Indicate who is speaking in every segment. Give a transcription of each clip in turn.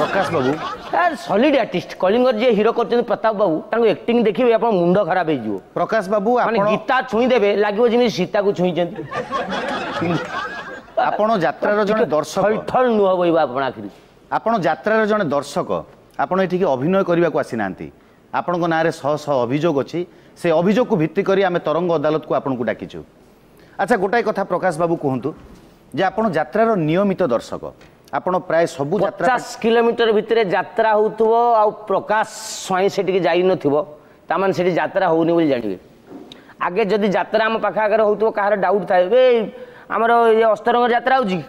Speaker 1: প্রকাশ বাবু sir solid artist কলিঙ্গর যে hero করছেন প্রতাপ বাবু তাঁর একটিং দেখবে আপনার মুন্ড খারাপ হয়ে যাব প্রকাশ বাবু মানে গীতা ছুঁই দেবে লাগবে যেমি সীতাকে ছুঁইছেন ଆପଣ ଯାତ୍ରାର ଜଣେ ଦର୍ଶକ ନୁହଁ କହିବା ଆପଣ ଆଖିରୁ
Speaker 2: ଆପଣ ଯାତ୍ରାର ଜଣେ ଦର୍ଶକ ଆପଣ ଏଠିକି ଅଭିନୟ କରିବାକୁ ଆସିନାହାନ୍ତି ଆପଣଙ୍କ ନାଁରେ ଶହ ଶହ ଅଭିଯୋଗ ଅଛି ସେ ଅଭିଯୋଗକୁ ଭିତ୍ତି କରି ଆମେ ତରଙ୍ଗ ଅଦାଲତକୁ ଆପଣଙ୍କୁ ଡାକିଛୁ ଆଚ୍ଛା ଗୋଟାଏ କଥା ପ୍ରକାଶ ବାବୁ କୁହନ୍ତୁ ଯେ ଆପଣ ଯାତ୍ରାର ନିୟମିତ ଦର୍ଶକ ଆପଣ ପ୍ରାୟ ସବୁ ପଚାଶ
Speaker 1: କିଲୋମିଟର ଭିତରେ ଯାତ୍ରା ହେଉଥିବ ଆଉ ପ୍ରକାଶ ସ୍ୱାଇଁ ସେଠିକି ଯାଇନଥିବ ତାମାନେ ସେଠି ଯାତ୍ରା ହେଉନି ବୋଲି ଜାଣିବେ ଆଗେ ଯଦି ଯାତ୍ରା ଆମ ପାଖ ଆଗରେ ହେଉଥିବ କାହାର ଡାଉଟ୍ ଥାଏ ଏ ଆମର ଇଏ ଅସ୍ତରଙ୍ଗ ଯାତ୍ରା ହେଉଛି କି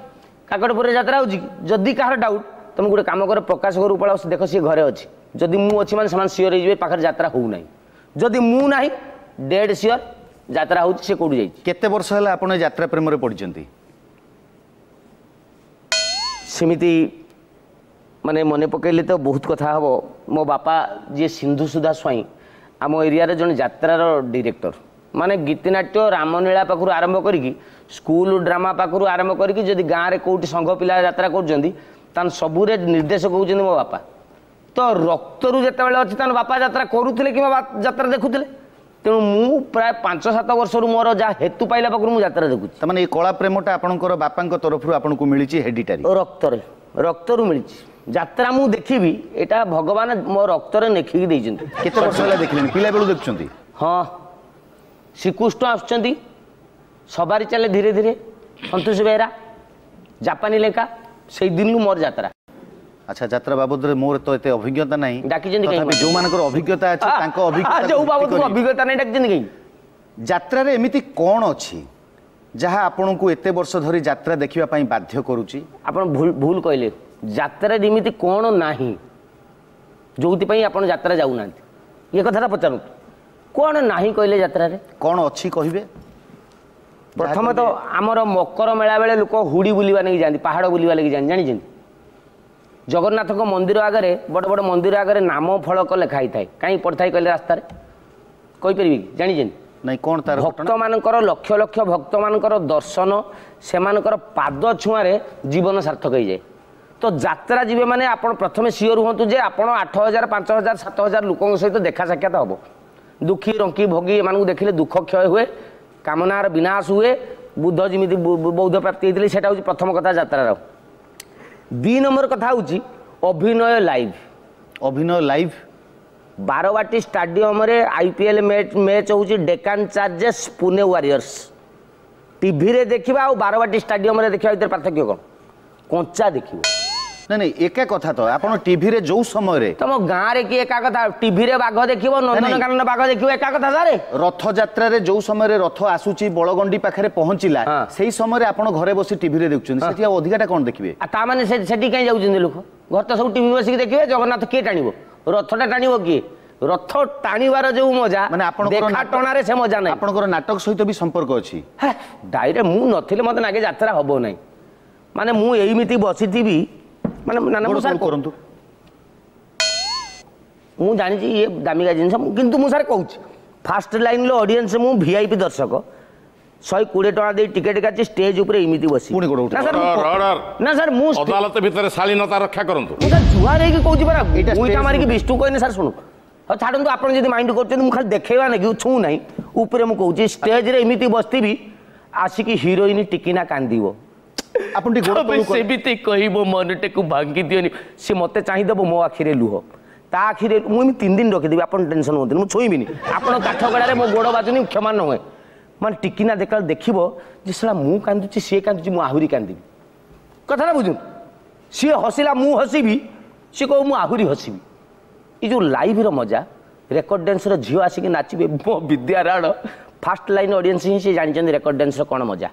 Speaker 1: କାକଟପୁରରେ ଯାତ୍ରା ହେଉଛି କି ଯଦି କାହାର ଡାଉଟ୍ ତୁମେ ଗୋଟେ କାମ କର ପ୍ରକାଶ ଘରୁ ପଳାଅ ଦେଖ ସିଏ ଘରେ ଅଛି ଯଦି ମୁଁ ଅଛି ମାନେ ସେମାନେ ସିଓର ହେଇଯିବେ ପାଖରେ ଯାତ୍ରା ହେଉନାହିଁ ଯଦି ମୁଁ ନାହିଁ ଡେଡ଼ ସିଓର ଯାତ୍ରା ହେଉଛି ସେ କେଉଁଠି ଯାଇଛି କେତେ ବର୍ଷ ହେଲା ଆପଣ ଯାତ୍ରା ପ୍ରେମରେ ପଡ଼ିଛନ୍ତି ସେମିତି ମାନେ ମନେ ପକାଇଲେ ତ ବହୁତ କଥା ହେବ ମୋ ବାପା ଯିଏ ସିନ୍ଧୁ ସୁଧା ସ୍ୱାଇଁ ଆମ ଏରିଆରେ ଜଣେ ଯାତ୍ରାର ଡିରେକ୍ଟର ମାନେ ଗୀତିନାଟ୍ୟ ରାମନୀଳା ପାଖରୁ ଆରମ୍ଭ କରିକି ସ୍କୁଲ ଡ୍ରାମା ପାଖରୁ ଆରମ୍ଭ କରିକି ଯଦି ଗାଁରେ କେଉଁଠି ସଂଘ ପିଲା ଯାତ୍ରା କରୁଛନ୍ତି ତାହେଲେ ସବୁରେ ନିର୍ଦ୍ଦେଶକ ହେଉଛନ୍ତି ମୋ ବାପା ତ ରକ୍ତରୁ ଯେତେବେଳେ ଅଛି ତାହେଲେ ବାପା ଯାତ୍ରା କରୁଥିଲେ କିମ୍ବା ଯାତ୍ରା ଦେଖୁଥିଲେ ତେଣୁ ମୁଁ ପ୍ରାୟ ପାଞ୍ଚ ସାତ ବର୍ଷରୁ ମୋର ଯାହା ହେତୁ ପାଇଲା ପାଖରୁ ମୁଁ ଯାତ୍ରା ଦେଖୁଛି
Speaker 2: ତାମାନେ ଏ କଳା ପ୍ରେମଟା ଆପଣଙ୍କର ବାପାଙ୍କ ତରଫରୁ ଆପଣଙ୍କୁ ମିଳିଛି ହେଡିଟାରି ରକ୍ତରେ ରକ୍ତରୁ ମିଳିଛି
Speaker 1: ଯାତ୍ରା ମୁଁ ଦେଖିବି ଏଇଟା ଭଗବାନ ମୋ ରକ୍ତରେ ଲେଖିକି ଦେଇଛନ୍ତି କେତେ ବର୍ଷ ହେଲା
Speaker 2: ଦେଖିଲେଣି ପିଲାବେଳୁ
Speaker 1: ଦେଖୁଛନ୍ତି ହଁ ଶ୍ରୀକୃଷ୍ଣ ଆସୁଛନ୍ତି ସବାରି ଚାଲେ ଧୀରେ ଧୀରେ ସନ୍ତୋଷ ବେହେରା ଜାପାନୀ ଲେଙ୍କା ସେଇ ଦିନରୁ ମୋର ଯାତ୍ରା আচ্ছা যাত্রা বাবদরে মোর তো এতে অভিজ্ঞতা নাই ডাকিছেন যে যোমানকৰ অভিজ্ঞতা আছে তাঙ্ক অভিজ্ঞতা যে বাবদ
Speaker 2: অভিজ্ঞতা নাই ডাকি জেনে কি যাত্রারে এমিতি কোন অছি যাহা
Speaker 1: আপনকু এতে বর্ষ ধরি যাত্রা দেখিবা পাই বাধ্য করুচি আপন ভুল ভুল কইলে যাত্রারে এমিতি কোন নাহি যৌতি পাই আপন যাত্রা যাও না ইয়ে কথাটা পচারু কোন নাহি কইলে যাত্রারে কোন অছি কইবে প্রথমত আমার মকর মেলা বেলে লোক হুড়ি বুলিবা নেকি যাতে পাহাড় বুলিবা লাগি যাতে জানি ଜଗନ୍ନାଥଙ୍କ ମନ୍ଦିର ଆଗରେ ବଡ଼ ବଡ଼ ମନ୍ଦିର ଆଗରେ ନାମ ଫଳକ ଲେଖା ହେଇଥାଏ କାହିଁକି ପଡ଼ିଥାଏ କହିଲେ ରାସ୍ତାରେ କହିପାରିବି କି ଜାଣିଛନ୍ତି ନାଇଁ କ'ଣ ତାର ଭକ୍ତମାନଙ୍କର ଲକ୍ଷ ଲକ୍ଷ ଭକ୍ତମାନଙ୍କର ଦର୍ଶନ ସେମାନଙ୍କର ପାଦ ଛୁଆଁରେ ଜୀବନ ସାର୍ଥକ ହେଇଯାଏ ତ ଯାତ୍ରା ଯିବେ ମାନେ ଆପଣ ପ୍ରଥମେ ସିଓର ହୁଅନ୍ତୁ ଯେ ଆପଣ ଆଠ ହଜାର ପାଞ୍ଚ ହଜାର ସାତ ହଜାର ଲୋକଙ୍କ ସହିତ ଦେଖା ସାକ୍ଷାତ ହେବ ଦୁଃଖୀ ରଙ୍କି ଭୋଗୀ ଏମାନଙ୍କୁ ଦେଖିଲେ ଦୁଃଖ କ୍ଷୟ ହୁଏ କାମନାର ବିନାଶ ହୁଏ ବୁଦ୍ଧ ଯେମିତି ବୌଦ୍ଧ ପ୍ରାପ୍ତି ହେଇଥିଲେ ସେଇଟା ହେଉଛି ପ୍ରଥମ କଥା ଯାତ୍ରାର দুই নম্বর কথা হচ্ছে অভিনয় লাইভ অভিনয় লাইভ বারবাটি স্টাডিয়মে আইপিএল ম্যাচ ম্যাচ হচ্ছে ডেকান চার্জেস পুনে ওয়ারিয়র্স টিভিরে দেখা আর বারবাটি স্টাডিয়মে দেখা ভিতরে পার্থক্য কম কঞ্চা দেখবে ନାଇଁ ନାଇଁ ଏକା କଥା ତ ଆପଣ ଟିଭିରେ ଯୋଉ ସମୟରେ ତମ ଗାଁରେ କି ଏକା କଥା ଟିଭିରେ ବାଘ ଦେଖିବ ନନ୍ଦନକାନନ
Speaker 2: ବାଘ ଦେଖିବ ଏକା କଥା ସାରେ ରଥଯାତ୍ରାରେ ଯୋଉ ସମୟରେ ରଥ ଆସୁଛି ବଳଗଣ୍ଡି ପାଖରେ ପହଞ୍ଚିଲା ସେଇ ସମୟରେ ଆପଣ ଘରେ ବସି ଟିଭିରେ ଦେଖୁଛନ୍ତି ସେଠି ଆଉ ଅଧିକାଟା କ'ଣ ଦେଖିବେ
Speaker 1: ତା ମାନେ ସେଠି କାଇଁ ଯାଉଛନ୍ତି ଲୋକ ଘର ତ ସବୁ ଟିଭି ବସିକି ଦେଖିବେ ଜଗନ୍ନାଥ କିଏ ଟାଣିବ ରଥଟା ଟାଣିବ କିଏ ରଥ ଟାଣିବାର ଯୋଉ ମଜା ମାନେ ଆପଣଙ୍କର ଟଣାରେ ସେ ମଜା ନାହିଁ ଆପଣଙ୍କର ନାଟକ ସହିତ ବି ସମ୍ପର୍କ ଅଛି ଡାଇରେ ମୁଁ ନଥିଲେ ମୋତେ ନାଗେ ଯାତ୍ରା ହବ ନାହିଁ ମାନେ ମୁଁ ଏଇମିତି ବସିଥିବି ମାନେ ନାନା ସାର୍ କରନ୍ତୁ ମୁଁ ଜାଣିଛି ଇଏ ଦାମିକା ଜିନିଷ କିନ୍ତୁ ମୁଁ ସାର୍ କହୁଛି ଫାଷ୍ଟ ଲାଇନ୍ର ଅଡ଼ିଏନ୍ସ ମୁଁ ଭିଆଇପି ଦର୍ଶକ ଶହେ କୋଡ଼ିଏ ଟଙ୍କା ଦେଇ ଟିକେଟ୍ କାଟି ଷ୍ଟେଜ୍ ଉପରେ ଏମିତି ବସି ନା ସାର୍ ମୁଁ ଅଦାଲତ ଭିତରେ ଶାଳୀନତା ରକ୍ଷା କରନ୍ତୁ ମୁଁ ସାର୍ ଜୁହାର ହେଇକି କହୁଛି ପରା ଗୁଇଟା ମାରିକି ବିଷ୍ଣୁ କହିନେ ସାର୍ ଶୁଣୁ ହଉ ଛାଡ଼ନ୍ତୁ ଆପଣ ଯଦି ମାଇଣ୍ଡ କରୁଛନ୍ତି ମୁଁ ଖାଲି ଦେଖେଇବା ନାଗି ଛୁଁ ନାହିଁ ଉପରେ ମୁଁ କହୁଛି ଷ୍ଟେଜ୍ରେ ଏମିତି ବସିଥିବି ଆସିକି ହିରୋଇନ୍ ଟିକିନା କାନ୍ଦିବ ଆପଣ ଟିକେ ସେମିତି କହି ମୋ ମନଟାକୁ ଭାଙ୍ଗି ଦିଅନି ସେ ମୋତେ ଚାହିଁଦେବ ମୋ ଆଖିରେ ଲୁହ ତା ଆଖିରେ ମୁଁ ଏମିତି ତିନି ଦିନ ରଖିଦେବି ଆପଣ ଟେନସନ୍ ହୁଅନ୍ତୁନି ମୁଁ ଛୁଇଁବିନି ଆପଣ କାଠ ଗଡ଼ାରେ ମୋ ଗୋଡ଼ ବାଜୁନି କ୍ଷମା ନୁହେଁ ମାନେ ଟିକିନା ଦେଖିଲା ଦେଖିବ ଯେ ସେଟା ମୁଁ କାନ୍ଦୁଛି ସିଏ କାନ୍ଦୁଛି ମୁଁ ଆହୁରି କାନ୍ଦିବି କଥାଟା ବୁଝନ୍ତୁ ସିଏ ହସିଲା ମୁଁ ହସିବି ସିଏ କହିବ ମୁଁ ଆହୁରି ହସିବି ଏ ଯେଉଁ ଲାଇଭ୍ର ମଜା ରେକର୍ଡ ଡ୍ୟାନ୍ସର ଝିଅ ଆସିକି ନାଚିବେ ମୋ ବିଦ୍ୟାରାଣ ଫାଷ୍ଟ ଲାଇନ୍ ଅଡ଼ିଏନ୍ସ ହିଁ ସେ ଜାଣିଛନ୍ତି ରେକର୍ଡ ଡ୍ୟାନ୍ସର କ'ଣ ମଜା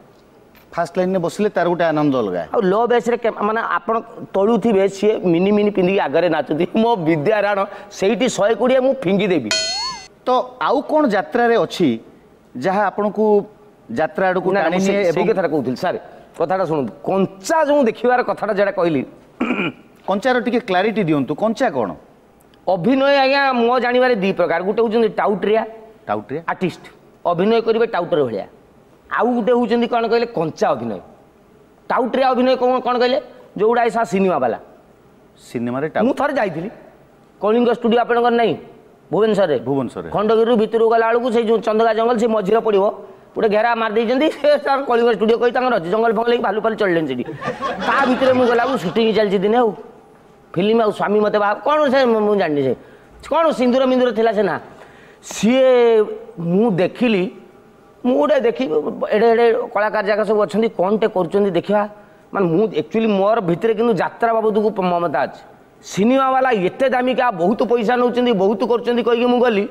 Speaker 1: ফার্স্ট লাইনে বসলে তার গোটে আনন্দ অলগা ଆଉ ଲୋ ବେସ୍ରେ ମାନେ ଆପଣ ତଳୁଥିବେ ସିଏ ମିନି ମିନି ପିନ୍ଧିକି ଆଗରେ ନାଚନ୍ତି ମୋ ବିଦ୍ୟାରାଣ ସେଇଠି ଶହେ କୋଡ଼ିଏ ମୁଁ ଫିଙ୍ଗି ଦେବି ତ
Speaker 2: ଆଉ କ'ଣ ଯାତ୍ରାରେ ଅଛି ଯାହା ଆପଣଙ୍କୁ ଯାତ୍ରା ଆଡ଼କୁ ଟାଣି ନିଏ ସେଇ ଏବଂ କଥାଟା
Speaker 1: କହୁଥିଲି ସାର୍ କଥାଟା ଶୁଣନ୍ତୁ କଞ୍ଚା ଯେଉଁ ଦେଖିବାର କଥାଟା ଯେଉଁଟା କହିଲି କଞ୍ଚାର ଟିକେ କ୍ଲାରିଟି ଦିଅନ୍ତୁ କଞ୍ଚା କ'ଣ ଅଭିନୟ ଆଜ୍ଞା ମୋ ଜାଣିବାରେ ଦୁଇ ପ୍ରକାର ଗୋଟେ ହେଉଛନ୍ତି ଟାଉଟରିଆ ଟାଉଟରେ ଆର୍ଟିଷ୍ଟ ଅଭିନୟ କରିବେ ଟାଉଟର ଭଳିଆ ଆଉ ଗୋଟେ ହେଉଛନ୍ତି କ'ଣ କହିଲେ କଞ୍ଚା ଅଭିନୟ ଟାଉଟ୍ରେ ଅଭିନୟ କ'ଣ କ'ଣ କହିଲେ ଯେଉଁଗୁଡ଼ା ଏ ସା ସିନେମାବାଲା ସିନେମାରେ ମୁଁ ଥରେ ଯାଇଥିଲି କଳିଙ୍ଗ ଷ୍ଟୁଡ଼ିଓ ଆପଣଙ୍କର ନାହିଁ ଭୁବନେଶ୍ୱରରେ ଭୁବନେଶ୍ୱର ଖଣ୍ଡଗିରିରୁ ଭିତରକୁ ଗଲା ବେଳକୁ ସେଇ ଯେଉଁ ଚନ୍ଦକା ଜଙ୍ଗଲ ସେ ମଝିରେ ପଡ଼ିବ ଗୋଟେ ଘେରା ମାରିଦେଇଛନ୍ତି ସେ ତାଙ୍କର କଳିଙ୍ଗ ଷ୍ଟୁଡ଼ିଓ କହି ତାଙ୍କର ଅଛି ଜଙ୍ଗଲ ଫଙ୍ଗଲ ହେଇକି ଭାଲୁ ଫାଲୁ ଚଳିଲେଣି ସେଠି ତା ଭିତରେ ମୁଁ ଗଲାବେଳକୁ ସୁଟିଂ ଚାଲିଛି ଦିନେ ଆଉ ଫିଲ୍ମ ଆଉ ସ୍ୱାମୀ ମୋତେ ବାହା କ'ଣ ସେ ମୁଁ ଜାଣିନି ସେ କ'ଣ ସିନ୍ଦୁର ମିନ୍ଦୁର ଥିଲା ସେ ନା ସିଏ ମୁଁ ଦେଖିଲି ମୁଁ ଗୋଟେ ଦେଖିବି ଏଡ଼େ ଏଡ଼େ କଳାକାର ଯାକ ସବୁ ଅଛନ୍ତି କ'ଣଟେ କରୁଛନ୍ତି ଦେଖିବା ମାନେ ମୁଁ ଏକ୍ଚୁଆଲି ମୋର ଭିତରେ କିନ୍ତୁ ଯାତ୍ରା ବାବଦକୁ ମମତା ଅଛି ସିନେମାବାଲା ଏତେ ଦାମିକା ବହୁତ ପଇସା ନେଉଛନ୍ତି ବହୁତ କରୁଛନ୍ତି କହିକି ମୁଁ ଗଲି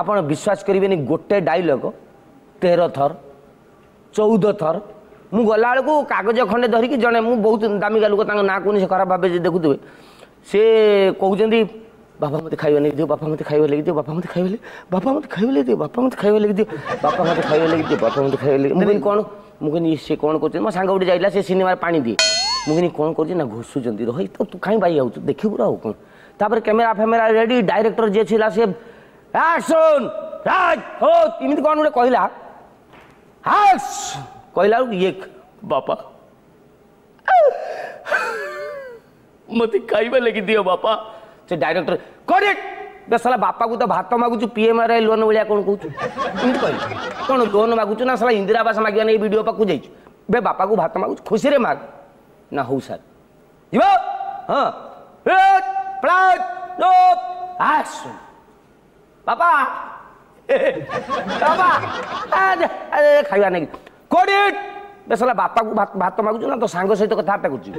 Speaker 1: ଆପଣ ବିଶ୍ୱାସ କରିବେନି ଗୋଟେ ଡାଇଲଗ ତେର ଥର ଚଉଦ ଥର ମୁଁ ଗଲାବେଳକୁ କାଗଜ ଖଣ୍ଡେ ଧରିକି ଜଣେ ମୁଁ ବହୁତ ଦାମିକା ଲୋକ ତାଙ୍କ ନାଁ କହୁନି ସେ ଖରାପ ଭାବେ ଦେଖୁଥିବେ ସେ କହୁଛନ୍ତି ବାପା ମୋତେ ଖାଇବା ଲାଗିଦିଅ ବାପା ମୋତେ ଖାଇବା ଦିଅ ବାପା ମୋତେ ଖାଇବା ବାପା ମୋତେ ଖାଇବା ଦିଅ ବାପା ମୋତେ ଖାଇବା ଦିଅ ବାପା ମୋତେ ଖାଇବା ଦିଅ ବାପା ମୋତେ ଖାଇବା ଲାଗି ମୁଁ କହିଲି କ'ଣ ମୁଁ କହିଲି ସେ କ'ଣ କରୁଛନ୍ତି ମୋ ସାଙ୍ଗ ଗୋଟେ ଯାଇଥିଲା ସେ ସିନେମାରେ ପାଣି ଦିଏ ମୁଁ କହିଲି କ'ଣ କରୁଛି ନା ଘୁଷୁଛନ୍ତି ରହି ତ ତୁ କାହିଁ ଭାଇ ଆଉଛୁ ଦେଖିବୁ ଆଉ କ'ଣ ତାପରେ କ୍ୟାମେରା ଫ୍ୟାମେରା ରେଡ଼ି ଡାଇରେକ୍ଟର ଯିଏ ଥିଲା ସେ ଆକ୍ସନ୍ ରାଜ ହୋ ଏମିତି କ'ଣ ଗୋଟେ କହିଲା ହାସ୍ କହିଲା ବେଳକୁ ଇଏ ବାପା ମୋତେ ଖାଇବା ଲାଗି ଦିଅ ବାପା ସେ ଡାଇରେକ୍ଟର କରେକ୍ଟ ବେ ସାଲା ବାପାକୁ ତ ଭାତ ମାଗୁଛୁ ପିଏମ୍ଆର୍ଆଇ ଲୋନ୍ ଭଳିଆ କ'ଣ କହୁଛୁ ଏମିତି କହିଲି କ'ଣ ଲୋନ୍ ମାଗୁଛୁ ନା ସାଲା ଇନ୍ଦିରା ଆବାସ ମାଗିବା ନେଇ ବିଡ଼ିଓ ପାଖକୁ ଯାଇଛୁ ବେ ବାପାକୁ ଭାତ ମାଗୁଛୁ ଖୁସିରେ ମାଗ ନା ହଉ ସାର୍ ଯିବ ହଁ ଆସୁ ବାପା ବାପା ଖାଇବା ନେଇକି କୋଡ଼ିଏ ବେସଲା ବାପାକୁ ଭାତ ମାଗୁଛୁ ନା ତୋ ସାଙ୍ଗ ସହିତ କଥାବାର୍ତ୍ତା କରୁଛୁ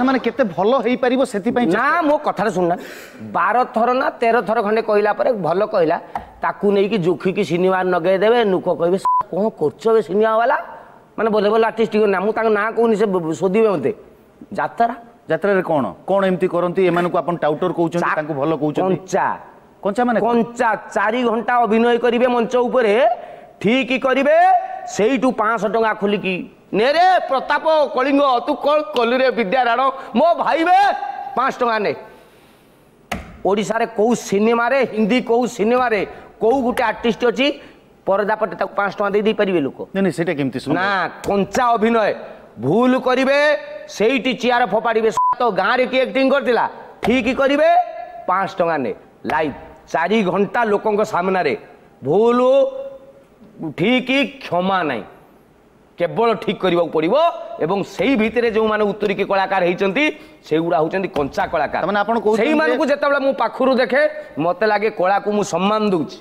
Speaker 1: ସେମାନେ କେତେ ଭଲ ହେଇପାରିବ ସେଥିପାଇଁ ନା ମୋ କଥାରେ ଶୁଣୁନା ବାର ଥର ନା ତେର ଥର ଖଣ୍ଡେ କହିଲା ପରେ ଭଲ କହିଲା ତାକୁ ନେଇକି ଜୋଖିକି ସିନେମା ଦେବେ ନୁକ କହିବେ କ'ଣ କରୁଛ ଏବେ ସିନେମାବାଲା ମାନେ ବୋଲେ ବୋଲେ ଆର୍ଟିଷ୍ଟ ନା ମୁଁ ତାଙ୍କ ନାଁ କହୁନି ସେ ଶୋଧିବେ ମୋତେ ଯାତ୍ରା ଯାତ୍ରାରେ
Speaker 2: କ'ଣ କ'ଣ ଏମିତି କରନ୍ତି ଏମାନଙ୍କୁ ଆପଣ ଟାଉଟର କହୁଛନ୍ତି ତାଙ୍କୁ ଭଲ କହୁଛନ୍ତି କଞ୍ଚା କଞ୍ଚା ମାନେ କଞ୍ଚା
Speaker 1: ଚାରି ଘଣ୍ଟା ଅଭିନୟ କରିବେ ମଞ୍ଚ ଉପରେ ଠିକ କରିବେ ସେଇଠୁ ପାଞ୍ଚଶହ ଟଙ୍କା ଖୋଲିକି ନେରେ ପ୍ରତାପ କଳିଙ୍ଗ ତୁ କ'ଣ କଲୁରେ ବିଦ୍ୟାରାଣ ମୋ ଭାଇ ବେ ପାଞ୍ଚ ଟଙ୍କା ନେ ଓଡ଼ିଶାରେ କେଉଁ ସିନେମାରେ ହିନ୍ଦୀ କେଉଁ ସିନେମାରେ କେଉଁ ଗୋଟେ ଆର୍ଟିଷ୍ଟ ଅଛି ପରଦା ପଟେ ତାକୁ ପାଞ୍ଚ ଟଙ୍କା ଦେଇ ଦେଇପାରିବେ ଲୋକ ସେଇଟା କେମିତି ନା କଞ୍ଚା ଅଭିନୟ ଭୁଲ କରିବେ ସେଇଠି ଚେୟାର ଫୋପାଡ଼ିବେ ତ ଗାଁରେ କିଏ ଆକ୍ଟିଂ କରିଥିଲା ଠିକ୍ କରିବେ ପାଞ୍ଚ ଟଙ୍କା ନେ ଲାଇଭ୍ ଚାରି ଘଣ୍ଟା ଲୋକଙ୍କ ସାମ୍ନାରେ ଭୁଲ ଠିକ କ୍ଷମା ନାହିଁ କେବଳ ଠିକ୍ କରିବାକୁ ପଡ଼ିବ ଏବଂ ସେଇ ଭିତରେ ଯେଉଁମାନେ ଉତ୍ତରିକି କଳାକାର ହେଇଛନ୍ତି ସେଗୁଡ଼ା ହେଉଛନ୍ତି କଞ୍ଚା କଳାକାର ସେଇମାନଙ୍କୁ ଯେତେବେଳେ ମୁଁ ପାଖରୁ ଦେଖେ ମୋତେ ଲାଗେ କଳାକୁ ମୁଁ ସମ୍ମାନ
Speaker 2: ଦେଉଛି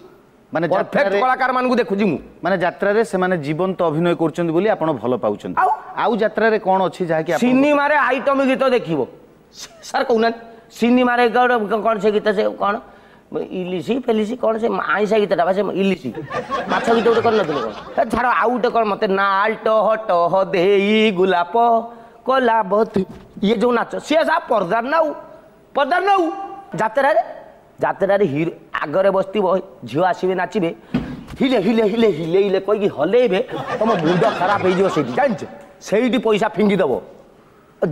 Speaker 2: মানে পরফেক্ট কলাকার মানুষ দেখুছি মু মানে যাত্রার সেমানে জীবন্ত অভিনয় করছেন বলে আপনার ভালো পাচ্ছেন আউ যাত্রার কোন অছি যা
Speaker 1: কি সিনেমারে আইটম গীত দেখিব স্যার কহুনা সিনেমারে কোন সে গীত সে কোন ଇଲିଶି ଫେଲିଶି କ'ଣ ସେ ଆଇଁଷା ଗୀତଟା ବା ସେ ଇଲିଶି ମାଛ ଗୀତ ଗୋଟେ କରିନଥିଲୁ କ'ଣ ଛାଡ଼ ଆଉ ଗୋଟେ କ'ଣ ମୋତେ ନାଲ ଟହ ଟହ ଦେଇ ଗୁଲାପ କଲା ବହୁତ ଇଏ ଯେଉଁ ନାଚ ସିଏ ସା ପର୍ଦାର ନାଉ ପର୍ଦାର ନାଉ ଯାତ୍ରାରେ ଯାତ୍ରାରେ ହିରୋ ଆଗରେ ବସିଥିବ ଝିଅ ଆସିବେ ନାଚିବେ ହିଲେ ହିଲେ ହିଲେ হিলে ହିଲେ କହିକି ହଲେଇବେ তোমার মুন্ড ଖରାପ ହେଇଯିବ ସେଇଠି ଜାଣିଛ ସେଇଠି ପଇସା ଫିଙ୍ଗିଦେବ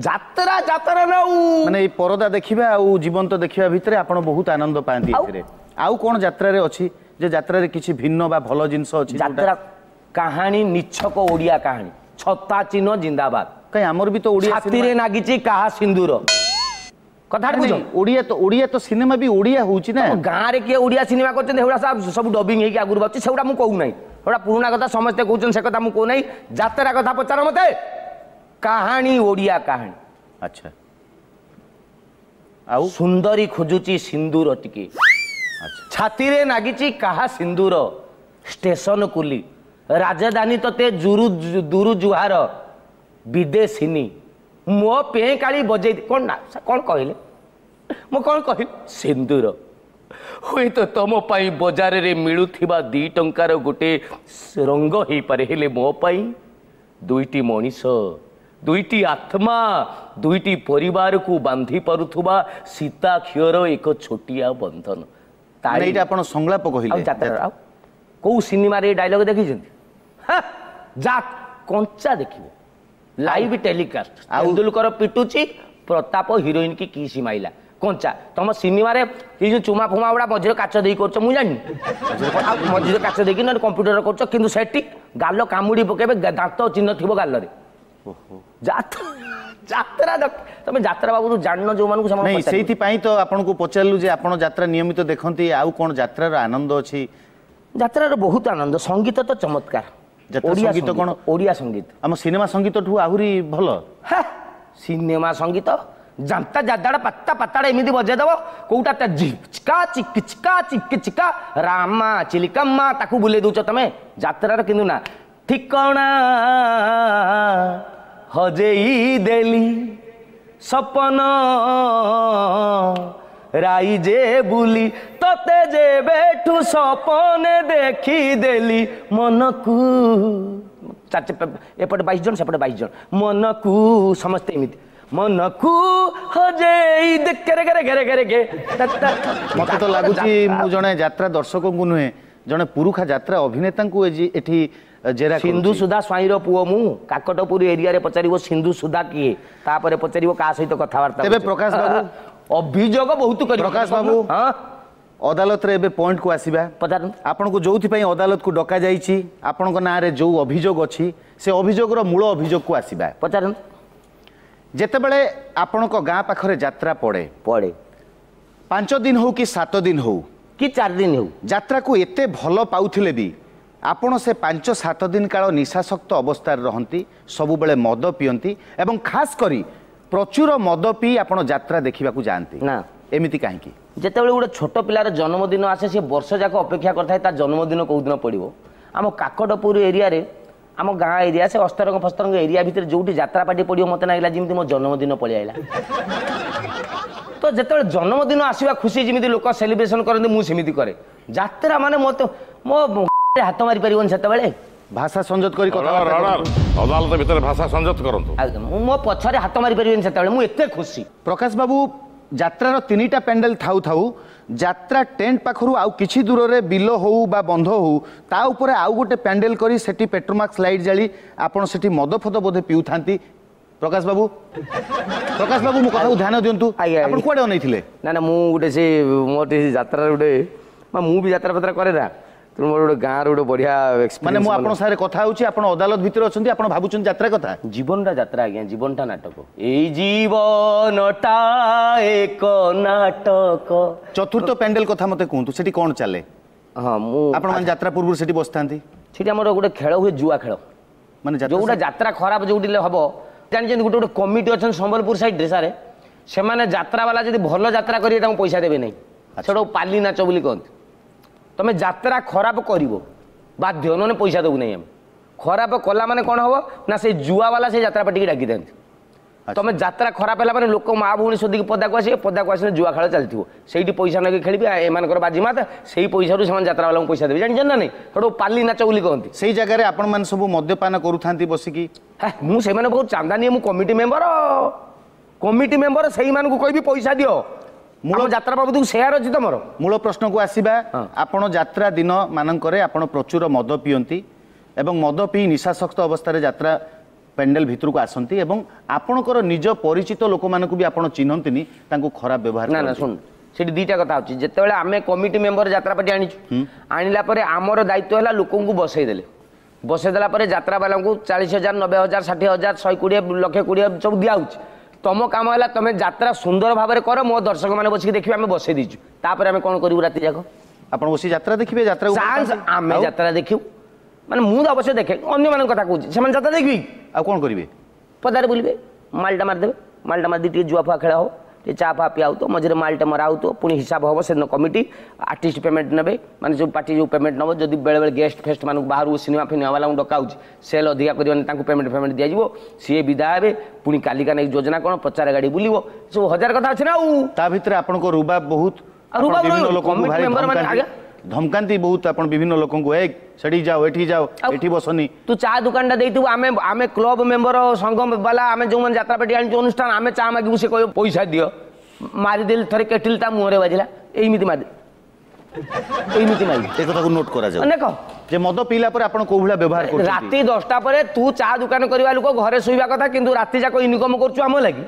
Speaker 1: যাত্রা যাত্রা ଆଉ
Speaker 2: ମାନେ ଏଇ ପରଦା ଦେଖିବା ଆଉ ଜୀବନ୍ତ ଦେଖିବା ଭିତରେ ଆପଣ ବହୁତ ଆନନ୍ଦ ପାଆନ୍ତି ଏଥିରେ ଆଉ କ'ଣ ଯାତ୍ରାରେ ଅଛି ଯେ ଯାତ୍ରାରେ କିଛି ଭିନ୍ନ ବା ଭଲ ଜିନିଷ ଅଛି ଯାତ୍ରା କାହାଣୀ ନିଚ୍ଛକ ଓଡ଼ିଆ
Speaker 1: କାହାଣୀ ଛତା ଚିହ୍ନ ଜିନ୍ଦାବାଦ କାହିଁ ଆମର ବି ତ ଓଡ଼ିଆ ଛାତିରେ ନାଗିଛି କାହା ସିନ୍ଦୁର কথাটা বুঝো ওড়িয়া তো ওড়িয়া তো সিনেমা বি ওড়িয়া হচ্ছে না গাঁরে কি ওড়িয়া সিনেমা করছেন সেগুলা সব সব ডবিং হইকি আগুর বাচ্চি সেগুলা মু কউ নাই সেগুলা পুরোনা কথা সমস্তে কৌছেন সে কথা মু কউ নাই যাত্রা কথা পচার মতে କାହାଣୀ ଓଡ଼ିଆ କାହାଣୀ ଆଚ୍ଛା ଆଉ ସୁନ୍ଦରୀ ଖୋଜୁଛି ସିନ୍ଦୁର ଟିକେ ଛାତିରେ ନାଗିଛି କାହା ସିନ୍ଦୁର ଷ୍ଟେସନ କୁଲି ରାଜଧାନୀ ତତେ ଜୁରୁ ଦୁରୁ ଜୁହାର ବିଦେଶିନୀ ମୋ ପେଁ କାଳି ବଜେଇ କ'ଣ ନା କ'ଣ କହିଲେ ମୁଁ କ'ଣ କହିଲି ସିନ୍ଦୁର ହୁଏତ ତମ ପାଇଁ ବଜାରରେ ମିଳୁଥିବା ଦୁଇ ଟଙ୍କାର ଗୋଟେ ରଙ୍ଗ ହେଇପାରେ ହେଲେ ମୋ ପାଇଁ ଦୁଇଟି ମଣିଷ ଦୁଇଟି ଆତ୍ମା ଦୁଇଟି ପରିବାରକୁ ବାନ୍ଧି ପାରୁଥିବା ସୀତା କ୍ଷୀର ଏକ ଛୋଟିଆ ବନ୍ଧନ ଏଇଟା ଆପଣ ସଂଳାପ କହିଲେ ଆଉ କେଉଁ ସିନେମାରେ ଏ ଡାଇଲଗ ଦେଖିଛନ୍ତି ଯା କଞ୍ଚା ଦେଖିବ ଲାଇଭ୍ ଟେଲିକାଷ୍ଟ ତେନ୍ଦୁଲକର ପିଟୁଛି ପ୍ରତାପ ହିରୋଇନ୍ କି କିସ୍ ମାଇଲା କଞ୍ଚା ତମ ସିନେମାରେ ଏଇ ଯେଉଁ ଚୁମା ଫୁମା ଗୁଡ଼ା ମଝିରେ କାଚ ଦେଇ କରୁଛ ମୁଁ ଜାଣିନି ଆଉ ମଝିରେ କାଚ ଦେଇକି ନହେଲେ କମ୍ପ୍ୟୁଟର କରୁଛ କିନ୍ତୁ ସେଠି ଗାଲ କାମୁଡ଼ି ପକେଇବେ ଦାନ୍ତ ଚିହ୍ନ ଥିବ ଗାଲରେ ଯାତ୍ରା ତମେ ଯାତ୍ରା ବାବଦକୁ ଜାଣିନ ଯେଉଁମାନଙ୍କୁ ସେମାନେ ସେଇଥିପାଇଁ
Speaker 2: ତ ଆପଣଙ୍କୁ ପଚାରିଲୁ ଯେ ଆପଣ ଯାତ୍ରା ନିୟମିତ ଦେଖନ୍ତି ଆଉ କ'ଣ ଯାତ୍ରାର ଆନନ୍ଦ
Speaker 1: ଅଛି ଯାତ୍ରାର ବହୁତ ଆନନ୍ଦ ସଙ୍ଗୀତ ତ ଚମତ୍କାର ଓଡ଼ିଆ ସଙ୍ଗୀତ କ'ଣ ଓଡ଼ିଆ ସଙ୍ଗୀତ ଆମ ସିନେମା ସଙ୍ଗୀତଠୁ ଆହୁରି ଭଲ ସିନେମା ସଙ୍ଗୀତ ଜାନ୍ତା ଜାଦାଡ଼ ପାତା ପାତାଡ଼ ଏମିତି ବଜେଇଦେବ କେଉଁଟା ତା ଝିଚକା ଚିକିଚିକା ଚିକିଚିକା ରାମା ଚିଲିକାମା ତାକୁ ବୁଲେଇ ଦେଉଛ ତମେ ଯାତ୍ରାର କିନ୍ତୁ ନା ଠିକଣା হজেই দেলি সপন রাইজে বুলি ততে যে বেঠু সপনে দেখি দেলি মনকু চারটে এপটে বাইশ জন সেপটে বাইশ জন মনকু সমস্তে এমিতি মনকু হজেই দেখে গেরে গেরে গেরে গে মতে তো লাগুছি মু জনে যাত্রা দর্শকঙ্কু নুহে জনে পুরুখা যাত্রা অভিনেতাঙ্কু এটি ଜେରା ସିନ୍ଧୁ ସୁଧା ସ୍ୱାଇଁର ପୁଅ ମୁଁ କାକଟପୁର ଏରିଆରେ ପଚାରିବ ସିନ୍ଧୁ ସୁଧା କିଏ ତାପରେ ପଚାରିବ କାହା ସହିତ କଥାବାର୍ତ୍ତା ତେବେ ପ୍ରକାଶ ବାବୁ
Speaker 2: ଅଭିଯୋଗ ବହୁତ କରିବ ପ୍ରକାଶ ବାବୁ ଅଦାଲତରେ ଏବେ ପଏଣ୍ଟକୁ ଆସିବା ଆପଣଙ୍କୁ ଯେଉଁଥିପାଇଁ ଅଦାଲତକୁ ଡକାଯାଇଛି ଆପଣଙ୍କ ନାଁରେ ଯେଉଁ ଅଭିଯୋଗ ଅଛି ସେ ଅଭିଯୋଗର ମୂଳ ଅଭିଯୋଗକୁ ଆସିବା ପଚାରନ୍ତୁ ଯେତେବେଳେ ଆପଣଙ୍କ ଗାଁ ପାଖରେ ଯାତ୍ରା ପଡ଼େ ପଡ଼େ ପାଞ୍ଚ ଦିନ ହଉ କି ସାତ ଦିନ ହଉ କି ଚାରି ଦିନ ହଉ ଯାତ୍ରାକୁ ଏତେ ଭଲ ପାଉଥିଲେ ବି ଆପଣ ସେ ପାଞ୍ଚ ସାତ ଦିନ କାଳ ନିଶାସକ୍ତ ଅବସ୍ଥାରେ ରହନ୍ତି ସବୁବେଳେ ମଦ ପିଅନ୍ତି ଏବଂ ଖାସ କରି ପ୍ରଚୁର ମଦ ପିଇ ଆପଣ ଯାତ୍ରା
Speaker 1: ଦେଖିବାକୁ ଯାଆନ୍ତି ନା ଏମିତି କାହିଁକି ଯେତେବେଳେ ଗୋଟେ ଛୋଟ ପିଲାର ଜନ୍ମଦିନ ଆସେ ସେ ବର୍ଷ ଯାକ ଅପେକ୍ଷା କରିଥାଏ ତା ଜନ୍ମଦିନ କେଉଁଦିନ ପଡ଼ିବ ଆମ କାକଟପୁର ଏରିଆରେ ଆମ ଗାଁ ଏରିଆ ସେ ଅସ୍ତରଙ୍ଗ ଫସ୍ତରଙ୍ଗ ଏରିଆ ଭିତରେ ଯେଉଁଠି ଯାତ୍ରା ପାର୍ଟି ପଡ଼ିବ ମୋତେ ଲାଗିଲା ଯେମିତି ମୋ ଜନ୍ମଦିନ ପଳେଇ ଆସିଲା ତ ଯେତେବେଳେ ଜନ୍ମଦିନ ଆସିବା ଖୁସି ଯେମିତି ଲୋକ ସେଲିବ୍ରେସନ୍ କରନ୍ତି ମୁଁ ସେମିତି କରେ ଯାତ୍ରା ମାନେ ମୋତେ ମୋ হাত মারি পারিবনি সেতবে ভাষা সংযত করি আদালত ভিতরে ভাষা সংযত করতু মো পছরে হাত মারি পারিবনি সেতবে মু এতে খুশি প্রকাশ
Speaker 2: বাবু যাত্রার তিনটা প্যান্ডেল থাউ থাউ যাত্রা টেন্ট পাখু আউ কিছু দূরে বিল হো বা বন্ধ হো তা উপরে আউ গোটে প্যান্ডেল করে সেটি পেট্রোমাক্স লাইট জালি আপনার সেটি মদ ফদ বোধে পিউ থাকে প্রকাশ বাবু প্রকাশ বাবু মো কথা ধ্যান দিন্তু
Speaker 1: আপন কোডে অনেইছিলে না না মু গোটে সে মোর যাত্রার গোটে মু বি যাত্রা ফাত্রা করে না ତେଣୁ ମୋର ଗୋଟେ ଗାଁର ଗୋଟେ ବଢ଼ିଆ ମାନେ ମୁଁ ଆପଣଙ୍କ ସାଙ୍ଗରେ କଥା ହେଉଛି ଆପଣ ଅଦାଲତ ଭିତରେ ଅଛନ୍ତି ଆପଣ ଭାବୁଛନ୍ତି ଯାତ୍ରା କଥା ଜୀବନଟା ଯାତ୍ରା ଆଜ୍ଞା ଜୀବନଟା ନାଟକ ଏଇ ଜୀବନଟା
Speaker 2: ଏକ ନାଟକ ଚତୁର୍ଥ ପ୍ୟାଣ୍ଡେଲ କଥା ମୋତେ କୁହନ୍ତୁ ସେଠି କ'ଣ ଚାଲେ
Speaker 1: ହଁ ମୁଁ ଆପଣମାନେ ଯାତ୍ରା ପୂର୍ବରୁ ସେଠି ବସିଥାନ୍ତି ସେଠି ଆମର ଗୋଟେ ଖେଳ ହୁଏ ଜୁଆ ଖେଳ ମାନେ ଯେଉଁଟା ଯାତ୍ରା ଖରାପ ଯେଉଁଠି ହବ ଜାଣିଛନ୍ତି ଗୋଟେ ଗୋଟେ କମିଟି ଅଛନ୍ତି ସମ୍ବଲପୁର ସାଇଡ଼ରେ ସାରେ ସେମାନେ ଯାତ୍ରାବାଲା ଯଦି ଭଲ ଯାତ୍ରା କରିବେ ତାଙ୍କୁ ପଇସା ଦେବେ ନାହିଁ ସେଟାକୁ ପାଲି ନାଚ ବୋଲି କହନ୍ତି তুমি যাত্রা খারাপ করব বাধ্য নহলে পয়সা দেবু নাই আমি খারাপ কলা মানে কোণ হব না সেই জুয়াওয়ালা সেই যাত্রা পার্টিকে ডাকি থাকে তুমি যাত্রা খারাপ হলে মানে লোক মা ভী শোধিকি পদাকু আসবে পদাকু আসলে জুয়া খেলা চাল সেইটি পয়সা নাকি খেলবি এমনকর বাজিমাত সেই পয়সার সে যাত্রাওয়ালা পয়সা দেবে জানি না সেটু পালি নাচ বলে কহতি সেই জায়গায় আপনার মানে সব মদ্যপান করুথান্তি বসিকি হ্যাঁ মু চান্দা নিয়ে মু কমিটি মেম্বর কমিটি মেম্বর সেই মানুষ কবি পয়সা দিও মূল যাত্রা প্রভৃতি সেয়ার অছি তোমার মূল প্রশ্নকু আসবা আপনার
Speaker 2: যাত্রা দিন মানকরে আপনার প্রচুর মদ পিঁতি এবং মদ পিই নিশাসক্ত অবস্থায় যাত্রা প্যান্ডেল ভিতরক আসতে এবং আপনার নিজ পরিচিত লোক বি আপনার চিহ্নতিনি
Speaker 1: তা খারাপ ব্যবহার না না শুন সেটি দুইটা কথা হচ্ছে যেতবে আমি কমিটি মেম্বর যাত্রা পার্টি আনিছু আনিলা পরে আমার দায়িত্ব হল লোক বসাই দেলে বসাই দেলা পরে যাত্রাবালা চাশ হাজার নবে হাজার ষাঠিয়ে হাজার শহে কোড়ি লক্ষে কোড়ি সব দিয়া হচ্ছে ତମ କାମ ହେଲା ତମେ ଯାତ୍ରା ସୁନ୍ଦର ଭାବରେ କର ମୋ ଦର୍ଶକମାନେ ବସିକି ଦେଖିବେ ଆମେ ବସେଇ ଦେଇଛୁ ତାପରେ ଆମେ କ'ଣ କରିବୁ ରାତି ଯାକ ଆପଣ ବସି ଯାତ୍ରା ଦେଖିବେ ଯାତ୍ରା ଆମେ ଯାତ୍ରା ଦେଖିବୁ ମାନେ ମୁଁ ତ ଅବଶ୍ୟ ଦେଖେ ଅନ୍ୟମାନଙ୍କ କଥା କହୁଛି ସେମାନେ ଯାତ୍ରା ଦେଖିବି ଆଉ କ'ଣ କରିବେ ପଦାରେ ବୁଲିବେ ମାଲଟା ମାରିଦେବେ ମାଲଟା ମାରିଦେଇ ଟିକେ ଜୁଆ ଫୁଆ ଖେଳ ହେବ ଟିକେ ଚା ଫା ପିଆ ହେଉଥିବ ମଝିରେ ମାଲଟେ ମରା ହେଉଥିବ ପୁଣି ହିସାବ ହେବ ସେଦିନ କମିଟି ଆର୍ଟିଷ୍ଟ ପେମେଣ୍ଟ ନେବେ ମାନେ ଯେଉଁ ପାର୍ଟି ଯେଉଁ ପେମେଣ୍ଟ ନେବ ଯଦି ବେଳେବେଳେ ଗେଷ୍ଟ ଫେଷ୍ଟମାନଙ୍କୁ ବାହାରକୁ ସିନେମା ଫିନେମାବାଲାଙ୍କୁ ଡକାଉଛି ସେଲ୍ ଅଧିକା କରିବାନି ତାଙ୍କୁ ପେମେଣ୍ଟ ଫେମେଣ୍ଟ ଦିଆଯିବ ସିଏ ବିଦା ହେବେ ପୁଣି କାଲିକା ନେଇ ଯୋଜନା କ'ଣ ପ୍ରଚାର ଗାଡ଼ି ବୁଲିବ ସବୁ ହଜାର କଥା ଅଛି ନା ଆଉ ତା ଭିତରେ ଆପଣଙ୍କ ରୁବା ବହୁତ କମିଟି ମେମ୍ବର ମାନେ ଆଜ୍ଞା ধমকান্তি বহুত আপন বিভিন্ন লোকଙ୍କୁ এ সেটি যাও এটি যাও এটি বসনি তু চা দোকানটা দেইতিবু আমি আমি ক্লব মেম্বর সংগম বালা আমি যে যাত্রা পার্টি আনিছি অনুষ্ঠান আমি চা মাগিবু সে কইব পয়সা দিও মারি দিল থরে কেটিল তা মুহরে বাজিলা এইমিতি মারি এইমিতি
Speaker 2: মারি এ কথাকু নোট করা যাও অনেক যে মদ পিলা পরে আপন কোউ ভিলা ব্যবহার করছি রাতি
Speaker 1: 10টা পরে তু চা দোকান করিবা লোক ঘরে শুইবা কথা কিন্তু রাতি যাক ইনকম করছু আম লাগি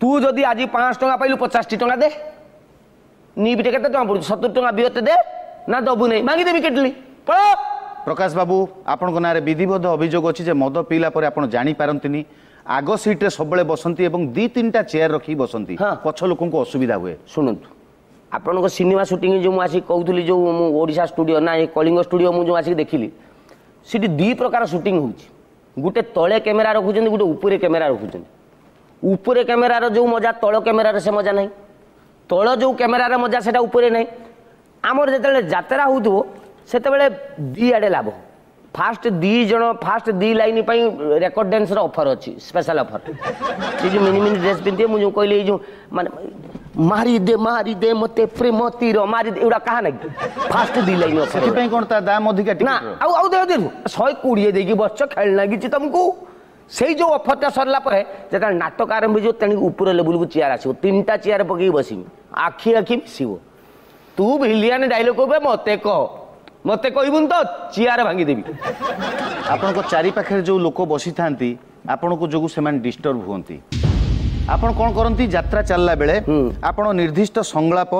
Speaker 1: তু যদি আজি 5 টাকা পাইলু 50 টাকা দে নিবিটে কত টাকা পড়ছু 70 টাকা বিয়তে দে ନା ଦେବୁ ନାହିଁ ମାଗିଦେବି କେଟଲି ପଳ
Speaker 2: ପ୍ରକାଶ ବାବୁ ଆପଣଙ୍କ ନାଁରେ ବିଧିବଦ୍ଧ ଅଭିଯୋଗ ଅଛି ଯେ ମଦ ପିଇଲା ପରେ ଆପଣ ଜାଣିପାରନ୍ତିନି ଆଗ ସିଟ୍ରେ ସବୁବେଳେ ବସନ୍ତି ଏବଂ ଦୁଇ ତିନିଟା ଚେୟାର ରଖିକି ବସନ୍ତି ପଛ
Speaker 1: ଲୋକଙ୍କୁ ଅସୁବିଧା ହୁଏ ଶୁଣନ୍ତୁ ଆପଣଙ୍କ ସିନେମା ସୁଟିଂ ଯେଉଁ ମୁଁ ଆସିକି କହୁଥିଲି ଯେଉଁ ମୁଁ ଓଡ଼ିଶା ଷ୍ଟୁଡ଼ିଓ ନା ଏ କଳିଙ୍ଗ ଷ୍ଟୁଡ଼ିଓ ମୁଁ ଯେଉଁ ଆସିକି ଦେଖିଲି ସେଠି ଦୁଇ ପ୍ରକାର ସୁଟିଂ ହେଉଛି ଗୋଟେ ତଳେ କ୍ୟାମେରା ରଖୁଛନ୍ତି ଗୋଟେ ଉପରେ କ୍ୟାମେରା ରଖୁଛନ୍ତି ଉପରେ କ୍ୟାମେରାର ଯେଉଁ ମଜା ତଳ କ୍ୟାମେରାର ସେ ମଜା ନାହିଁ ତଳ ଯେଉଁ କ୍ୟାମେରାର ମଜା ସେଇଟା ଉପରେ ନାହିଁ ଆମର ଯେତେବେଳେ ଯାତ୍ରା ହେଉଥିବ ସେତେବେଳେ ଦୁଇ ଆଡ଼େ ଲାଭ ଫାଷ୍ଟ ଦୁଇ ଜଣ ଫାଷ୍ଟ ଦୁଇ ଲାଇନ୍ ପାଇଁ ରେକର୍ଡ ଡ୍ୟାନ୍ସର ଅଫର୍ ଅଛି ସ୍ପେଶାଲ ଅଫର୍ ସେ ଯେଉଁ ମିନି ମିନି ଡ୍ରେସ୍ ପିନ୍ଧିବେ ମୁଁ ଯେଉଁ କହିଲି ଏଇ ଯେଉଁ ମାନେ ମାରିଦେ ମାରିଦେ ମୋତେ ପ୍ରେମ ତୀର ମାରିଦେ ଏଗୁଡ଼ା କାହା ନାଇଁ ଫାଷ୍ଟ ଦୁଇ ଲାଇନ୍ ଅଫର୍ ସେଥିପାଇଁ କ'ଣ ତା ଦାମ ଅଧିକା ନା ଆଉ ଆଉ ଦେହ ଦେବୁ ଶହେ କୋଡ଼ିଏ ଦେଇକି ବସିଛ ଖେଳ ଲାଗିଛି ତମକୁ ସେଇ ଯେଉଁ ଅଫର୍ଟା ସରିଲା ପରେ ଯେତେବେଳେ ନାଟକ ଆରମ୍ଭ ହେଇଯିବ ତେଣିକି ଉପର ଲେବୁଲକୁ ଚେୟାର ଆସିବ ତିନିଟା ଚେୟାର ପକେଇକି ବସିବି ଆଖି ଆଖି ମିଶିବ তু ভিলিয়ান ডাইলগ কবে মতে ক মতে কইবুন তো চিয়ার ভাঙি দেবি ଆପଣଙ୍କ ଚାରିପାଖରେ ଯେଉଁ ଲୋକ
Speaker 2: ବସିଥାନ୍ତି ଆପଣଙ୍କ ଯୋଗୁଁ ସେମାନେ ଡିଷ୍ଟର୍ବ ହୁଅନ୍ତି ଆପଣ କ'ଣ କରନ୍ତି ଯାତ୍ରା ଚାଲିଲା ବେଳେ ଆପଣ ନିର୍ଦ୍ଦିଷ୍ଟ ସଂଳାପ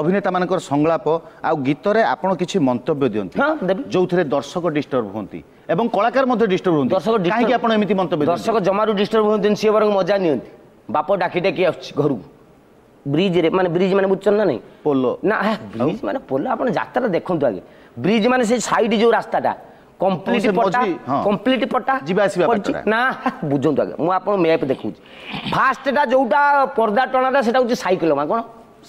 Speaker 2: ଅଭିନେତାମାନଙ୍କର ସଂଳାପ ଆଉ ଗୀତରେ ଆପଣ କିଛି
Speaker 1: ମନ୍ତବ୍ୟ ଦିଅନ୍ତି ଯେଉଁଥିରେ ଦର୍ଶକ ଡିଷ୍ଟର୍ବ ହୁଅନ୍ତି ଏବଂ କଳାକାର ମଧ୍ୟ ଡିଷ୍ଟର୍ବ ହୁଅନ୍ତି ଦର୍ଶକ କାହିଁକି ଆପଣ ଏମିତି ମନ୍ତବ୍ୟ ଦର୍ଶକ ଜମାରୁ ଡିଷ୍ଟର୍ବ ହୁଅନ୍ତିନି ସିଏ ବରଂ ମଜା ନିଅନ୍ତି ବାପ ଡାକି ଡାକି ଆସୁଛି ଘରକୁ ବ୍ରିଜ୍ରେ ମାନେ ବ୍ରିଜ୍ ମାନେ ବୁଝୁଛନ୍ତି ନା ନାଇଁ ପୋଲ ନା ବ୍ରିଜ୍ ମାନେ ପୋଲ ଆପଣ ଯାତ୍ରା ଦେଖନ୍ତୁ ଆଗେ ବ୍ରିଜ୍ ମାନେ ସେ ସାଇଡ୍ ଯୋଉ ରାସ୍ତାଟା କମ୍ପ୍ଲିଟ ପଟା କମ୍ପ୍ଲିଟ ପଟା ଯିବା ଆସିବା ନା ବୁଝନ୍ତୁ ଆଜ୍ଞା ମୁଁ ଆପଣ ମ୍ୟାପ୍ ଦେଖୁଛି ଫାଷ୍ଟଟା ଯୋଉଟା ପର୍ଦା ଟଣାଟା ସେଟା ହଉଛି ସାଇକ୍ଲୋମା କ'ଣ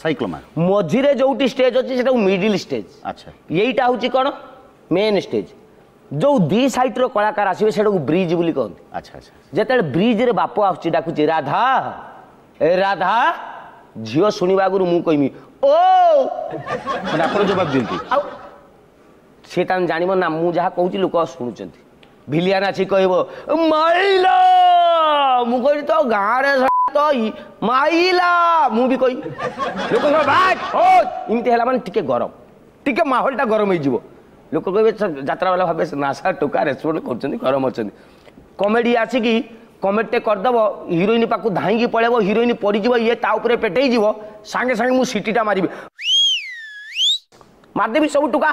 Speaker 1: ସାଇକ୍ଲୋମା ମଝିରେ ଯୋଉଠି ଷ୍ଟେଜ୍ ଅଛି ସେଟା ମିଡିଲ୍ ଷ୍ଟେଜ୍ ଆଚ୍ଛା ଏଇଟା ହଉଛି କ'ଣ ମେନ୍ ଷ୍ଟେଜ୍ ଯୋଉ ଦି ସାଇଡ୍ର କଳାକାର ଆସିବେ ସେଟାକୁ ବ୍ରିଜ୍ ବୋଲି କହନ୍ତି ଆଚ୍ଛା ଆଚ୍ଛା ଯେତେବେଳେ ବ୍ରିଜ୍ରେ ବାପ ଆସୁଛି ଡାକୁଛି ରାଧା ଏ ରାଧା ଝିଅ ଶୁଣିବା ଆଗରୁ ମୁଁ କହିମି ଓ
Speaker 2: ମାନେ ଆପଣ ଜବାବ ଦିଅନ୍ତି
Speaker 1: ଆଉ ସେ ତାହେଲେ ଜାଣିବ ନା ମୁଁ ଯାହା କହୁଛି ଲୋକ ଶୁଣୁଛନ୍ତି ଭିଲିଆନ ଆସି କହିବ ମାଇଲା ମୁଁ କହିଲି ତ ଗାଁରେ ତ ମାଇଲା ମୁଁ ବି କହି ଲୋକ ଏମିତି ହେଲା ମାନେ ଟିକେ ଗରମ ଟିକେ ମାହୋଲଟା ଗରମ ହେଇଯିବ ଲୋକ କହିବେ ଯାତ୍ରାବାଲା ଭାବେ ନା ସାର୍ ଟୋକା ରେସପଣ୍ଡ କରୁଛନ୍ତି ଗରମ ଅଛନ୍ତି କମେଡ଼ି ଆସିକି କମେଣ୍ଟଟେ କରିଦେବ ହିରୋଇନ୍ ପାଖକୁ ଧାଇଁକି ପଳେଇବ ହିରୋଇନ୍ ପଡ଼ିଯିବ ଇଏ ତା ଉପରେ ପେଟେଇ ଯିବ ସାଙ୍ଗେ ସାଙ୍ଗେ ମୁଁ ସିଟିଟା ମାରିବି ମାରିଦେବି ସବୁ ଟୁକା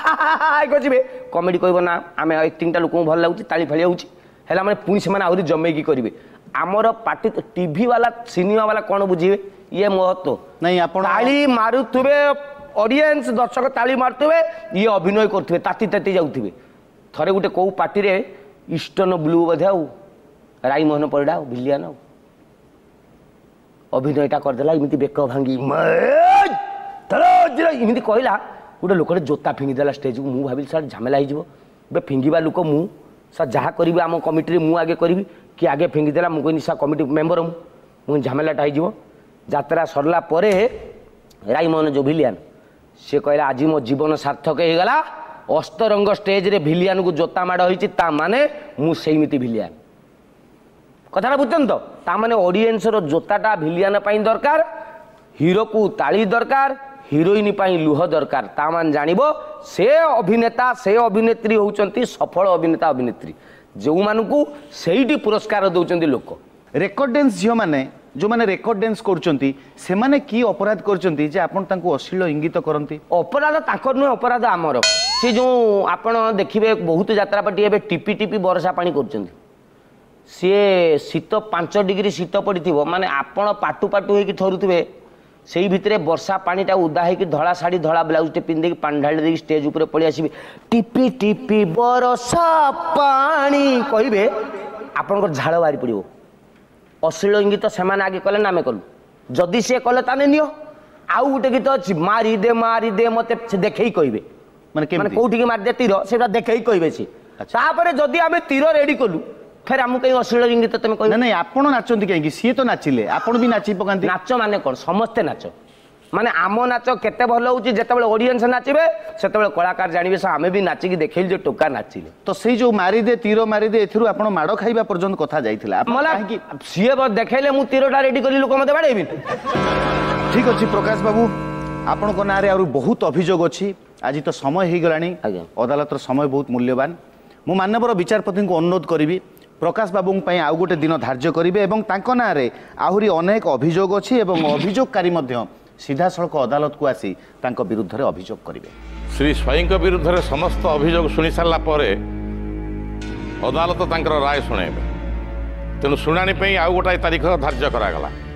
Speaker 1: ଗଜିବେ କମେଡ଼ି କହିବ ନା ଆମେ ଏ ତିନିଟା ଲୋକଙ୍କୁ ଭଲ ଲାଗୁଛି ତାଳି ଫାଳି ହେଉଛି ହେଲା ମାନେ ପୁଣି ସେମାନେ ଆହୁରି ଜମେଇକି କରିବେ ଆମର ପାଟି ଟିଭିବାଲା ସିନେମାବାଲା କ'ଣ ବୁଝିବେ ଇଏ ମହତ୍ଵ ନାଇଁ ଆପଣ ତାଳି ମାରୁଥିବେ ଅଡ଼ିଏନ୍ସ ଦର୍ଶକ ତାଳି ମାରୁଥିବେ ଇଏ ଅଭିନୟ କରୁଥିବେ ତାତି ତାତି ଯାଉଥିବେ ଥରେ ଗୋଟେ କେଉଁ ପାର୍ଟିରେ ଇଷ୍ଟର୍ଣ୍ଣ ବ୍ଲୁ ବୋଧେ ଆଉ ରାଇମୋହନ ପରିଡ଼ା ଆଉ ଭିଲିଆନ ଆଉ ଅଭିନୟଟା କରିଦେଲା ଏମିତି ବେକ ଭାଙ୍ଗି ଏମିତି କହିଲା ଗୋଟେ ଲୋକଟେ ଜୋତା ଫିଙ୍ଗିଦେଲା ଷ୍ଟେଜ୍କୁ ମୁଁ ଭାବିଲି ସାର୍ ଝାମେଲା ହେଇଯିବ ଏବେ ଫିଙ୍ଗିବା ଲୋକ ମୁଁ ସାର୍ ଯାହା କରିବି ଆମ କମିଟିରେ ମୁଁ ଆଗେ କରିବି କି ଆଗେ ଫିଙ୍ଗିଦେଲା ମୁଁ କହିନି ସାର୍ କମିଟି ମେମ୍ବର ମୁଁ ମୁଁ ଝାମେଲାଟା ହେଇଯିବ ଯାତ୍ରା ସରିଲା ପରେ ରାଇମୋହନ ଯେଉଁ ଭିଲିଆନ ସେ କହିଲା ଆଜି ମୋ ଜୀବନ ସାର୍ଥକ ହେଇଗଲା ଅସ୍ତରଙ୍ଗ ଷ୍ଟେଜରେ ଭିଲିଆନକୁ ଜୋତା ମାଡ଼ ହେଇଛି ତା ମାନେ ମୁଁ ସେଇମିତି ଭିଲିଆନ কথাটা বুঝছেন তো তা মানে অডিয়েন্সর জোতাটা ভিলিয়ান পাই দরকার হিরোকু তাড়ি দরকার হিরোইন পাই লুহ দরকার তা মানে জাণব সে অভিনেতা সে অভিনেত্রী হচ্ছেন সফল অভিনেতা অভিনেত্রী ଯେଉଁମାନଙ୍କୁ ସେଇଠି ପୁରସ୍କାର ଦେଉଛନ୍ତି ଲୋକ ରେକର୍ଡ ଡ୍ୟାନ୍ସ ଝିଅମାନେ ଯେଉଁମାନେ ରେକର୍ଡ ଡ୍ୟାନ୍ସ କରୁଛନ୍ତି ସେମାନେ କି ଅପରାଧ କରୁଛନ୍ତି ଯେ ଆପଣ ତାଙ୍କୁ ଅଶ୍ଳୀଳ ଇଙ୍ଗିତ କରନ୍ତି ଅପରାଧ ତାଙ୍କର ନୁହେଁ ଅପରାଧ ଆମର ସେ ଯେଉଁ ଆପଣ ଦେଖିବେ ବହୁତ ଯାତ୍ରାପାଟି ଏବେ ଟିପି ଟିପି ବରଷା ପାଣି କରୁଛନ୍ତି ସିଏ ଶୀତ ପାଞ୍ଚ ଡିଗ୍ରୀ ଶୀତ ପଡ଼ିଥିବ ମାନେ ଆପଣ ପାଟୁ ପାଟୁ ହେଇକି ଥରୁଥିବେ ସେଇ ଭିତରେ ବର୍ଷା ପାଣିଟା ଓଦା ହେଇକି ଧଳା ଶାଢ଼ୀ ଧଳା ବ୍ଲାଉଜ୍ଟେ ପିନ୍ଧିକି ପାଣି ଢାଳି ଦେଇକି ଷ୍ଟେଜ୍ ଉପରେ ପଳେଇ ଆସିବି ଟିପି ଟିପି ବରଷା ପାଣି କହିବେ ଆପଣଙ୍କର ଝାଳ ବାହାରି ପଡ଼ିବ ଅଶ୍ଳୀଳ ଇଙ୍ଗିତ ସେମାନେ ଆଗେ କଲେ ନା ଆମେ କଲୁ ଯଦି ସିଏ କଲେ ତାହେଲେ ନିଅ ଆଉ ଗୋଟେ ଗୀତ ଅଛି ମାରିଦେ ମାରିଦେ ମୋତେ ସେ ଦେଖେଇ କହିବେ ମାନେ କୋଉଠିକି ମାରିଦେ ତୀର ସେଟା ଦେଖେଇ କହିବେ ସିଏ ତାପରେ ଯଦି ଆମେ ତୀର ରେଡ଼ି କଲୁ ଫେର ଆମକୁ କାହିଁ ଅଶ୍ଳୀଳ ଇଙ୍ଗିତ ତମେ କହିବ ନାଇଁ ଆପଣ ନାଚନ୍ତି କାହିଁକି ସିଏ ତ ନାଚିଲେ ଆପଣ ବି ନାଚି ପକାନ୍ତି ନାଚ ମାନେ କ'ଣ ସମସ୍ତେ ନାଚ ମାନେ ଆମ ନାଚ କେତେ ଭଲ ହେଉଛି ଯେତେବେଳେ ଅଡିଏନ୍ସ ନାଚିବେ ସେତେବେଳେ କଳାକାର ଜାଣିବେ ସେ ଆମେ ବି ନାଚିକି ଦେଖେଇଲୁ ଯେ ଟୋକା ନାଚିଲେ
Speaker 2: ତ ସେଇ ଯୋଉ ମାରିଦେ ତୀର ମାରିଦେ ଏଥିରୁ ଆପଣ ମାଡ଼ ଖାଇବା ପର୍ଯ୍ୟନ୍ତ କଥା ଯାଇଥିଲା ସିଏ ଦେଖେଇଲେ ମୁଁ ତୀରଟା ରେଡି କରି ଲୋକ ମତେ ବାଡ଼େଇବି ଠିକ ଅଛି ପ୍ରକାଶ ବାବୁ ଆପଣଙ୍କ ନାଁରେ ଆହୁରି ବହୁତ ଅଭିଯୋଗ ଅଛି ଆଜି ତ ସମୟ ହେଇଗଲାଣି ଆଜ୍ଞା ଅଦାଲତର ସମୟ ବହୁତ ମୂଲ୍ୟବାନ ମୁଁ ମାନ୍ୟବର ବିଚାରପତିଙ୍କୁ ଅନୁରୋଧ କରିବି প্রকাশ বাবুঙ্ পাই আউ গোটে দিন ধার্য করিবে এবং তাঙ্ক নাঁরে আহরি অনেক অভিযোগ অছি এবং অভিযোগকারী মধ্য সিধাসলখ আদালতকু আসি তাঙ্ক বিরুদ্ধে অভিযোগ করিবে
Speaker 1: শ্রী স্বাইঙ্ক বিরুদ্ধে
Speaker 2: সমস্ত অভিযোগ শুনি সারা পরে ଅଦାଲତ ତାଙ୍କର ରାୟ ଶୁଣାଇବେ
Speaker 1: ତେଣୁ ଶୁଣାଣି আউ গোটাই তারিখ ধার্য করা କରାଗଲା